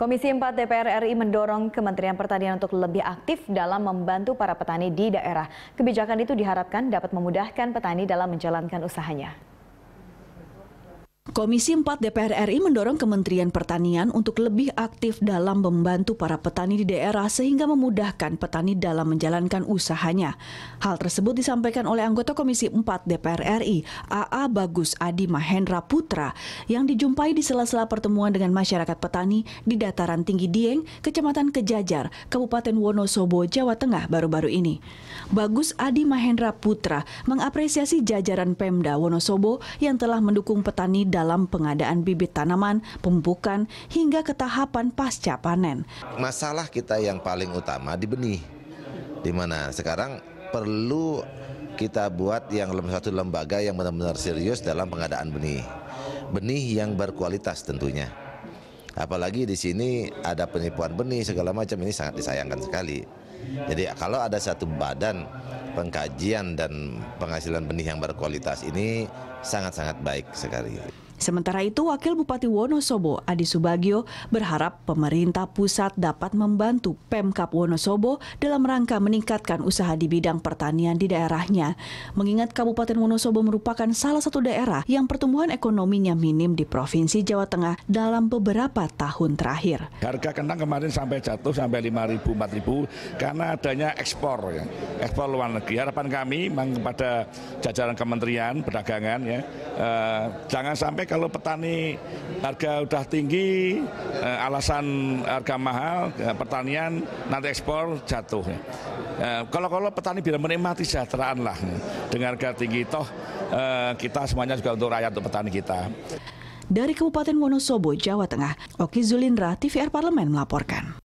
Komisi 4 DPR RI mendorong Kementerian Pertanian untuk lebih aktif dalam membantu para petani di daerah. Kebijakan itu diharapkan dapat memudahkan petani dalam menjalankan usahanya. Komisi 4 DPR RI mendorong Kementerian Pertanian untuk lebih aktif dalam membantu para petani di daerah sehingga memudahkan petani dalam menjalankan usahanya. Hal tersebut disampaikan oleh anggota Komisi 4 DPR RI, AA Bagus Adi Mahendra Putra, yang dijumpai di sela-sela pertemuan dengan masyarakat petani di dataran tinggi Dieng, Kecamatan Kejajar, Kabupaten Wonosobo, Jawa Tengah baru-baru ini. Bagus Adi Mahendra Putra mengapresiasi jajaran Pemda Wonosobo yang telah mendukung petani dalam dalam pengadaan bibit tanaman, pembukaan, hingga ketahapan pasca panen. Masalah kita yang paling utama di benih, di mana sekarang perlu kita buat yang satu lembaga yang benar-benar serius dalam pengadaan benih. Benih yang berkualitas tentunya. Apalagi di sini ada penipuan benih segala macam ini sangat disayangkan sekali. Jadi kalau ada satu badan pengkajian dan penghasilan benih yang berkualitas ini sangat-sangat baik sekali. Sementara itu, Wakil Bupati Wonosobo Adi Subagio berharap pemerintah pusat dapat membantu Pemkap Wonosobo dalam rangka meningkatkan usaha di bidang pertanian di daerahnya. Mengingat Kabupaten Wonosobo merupakan salah satu daerah yang pertumbuhan ekonominya minim di Provinsi Jawa Tengah dalam beberapa tahun terakhir. Harga kentang kemarin sampai jatuh sampai 5.000, 4.000 karena adanya ekspor ya. Ekspor luar negeri. Harapan kami memang kepada jajaran kementerian perdagangan ya eh, jangan sampai kalau petani harga udah tinggi, eh, alasan harga mahal, eh, pertanian nanti ekspor jatuh. Eh, kalau-kalau petani bisa menikmati sejahteraan lah dengan harga tinggi, toh kita semuanya juga untuk rakyat, untuk petani kita. Dari Kabupaten Wonosobo, Jawa Tengah, Oki Zulindra, TVR Parlemen melaporkan.